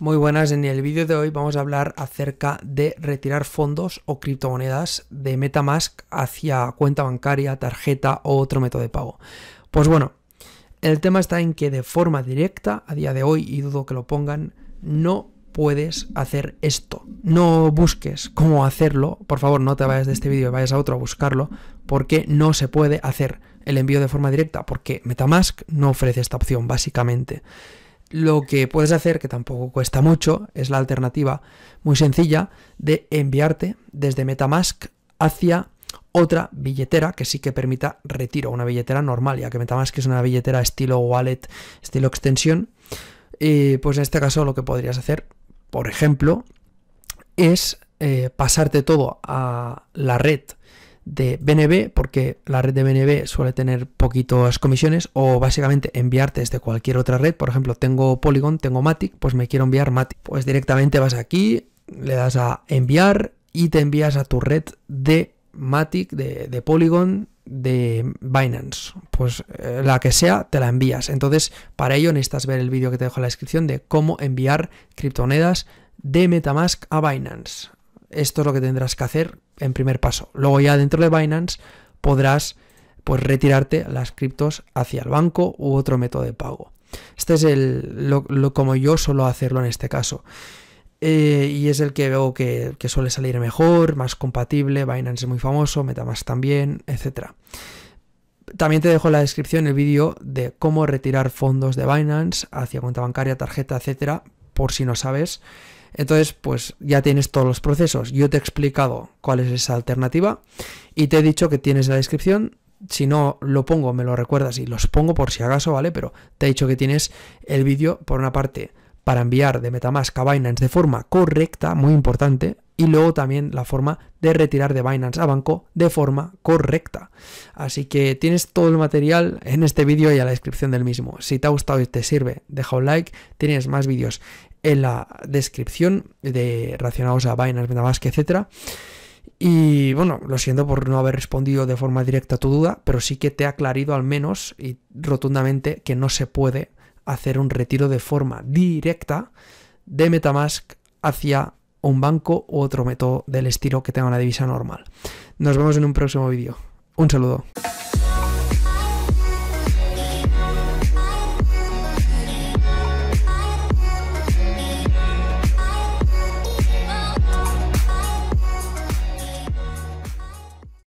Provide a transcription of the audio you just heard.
Muy buenas, en el vídeo de hoy vamos a hablar acerca de retirar fondos o criptomonedas de Metamask hacia cuenta bancaria, tarjeta o otro método de pago. Pues bueno, el tema está en que de forma directa, a día de hoy, y dudo que lo pongan, no puedes hacer esto. No busques cómo hacerlo, por favor no te vayas de este vídeo y vayas a otro a buscarlo, porque no se puede hacer el envío de forma directa, porque Metamask no ofrece esta opción básicamente. Lo que puedes hacer, que tampoco cuesta mucho, es la alternativa muy sencilla de enviarte desde Metamask hacia otra billetera que sí que permita retiro, una billetera normal, ya que Metamask es una billetera estilo wallet, estilo extensión. pues en este caso lo que podrías hacer, por ejemplo, es eh, pasarte todo a la red de BNB, porque la red de BNB suele tener poquitas comisiones, o básicamente enviarte desde cualquier otra red. Por ejemplo, tengo Polygon, tengo Matic, pues me quiero enviar Matic. Pues directamente vas aquí, le das a enviar y te envías a tu red de Matic, de, Polygon, de Binance, pues eh, la que sea, te la envías. Entonces, para ello necesitas ver el vídeo que te dejo en la descripción de cómo enviar criptomonedas de Metamask a Binance esto es lo que tendrás que hacer en primer paso. Luego ya dentro de Binance podrás pues retirarte las criptos hacia el banco u otro método de pago. Este es el lo, como yo suelo hacerlo en este caso. Eh, y es el que veo que, que, suele salir mejor, más compatible. Binance es muy famoso, Metamask también, etc. También te dejo en la descripción el vídeo de cómo retirar fondos de Binance hacia cuenta bancaria, tarjeta, etcétera, por si no sabes. Entonces, pues ya tienes todos los procesos. Yo te he explicado cuál es esa alternativa y te he dicho que tienes la descripción. Si no lo pongo, me lo recuerdas y los pongo por si acaso, ¿vale? Pero te he dicho que tienes el vídeo, por una parte, para enviar de Metamask a Binance de forma correcta, muy importante, y luego también la forma de retirar de Binance a banco de forma correcta. Así que tienes todo el material en este vídeo y a la descripción del mismo. Si te ha gustado y te sirve, deja un like. Tienes más vídeos en la descripción de relacionados a Binance, MetaMask, etc. Y bueno, lo siento por no haber respondido de forma directa a tu duda, pero sí que te ha aclarado al menos y rotundamente que no se puede hacer un retiro de forma directa de MetaMask hacia un banco u otro método del estilo que tenga una divisa normal. Nos vemos en un próximo vídeo. Un saludo.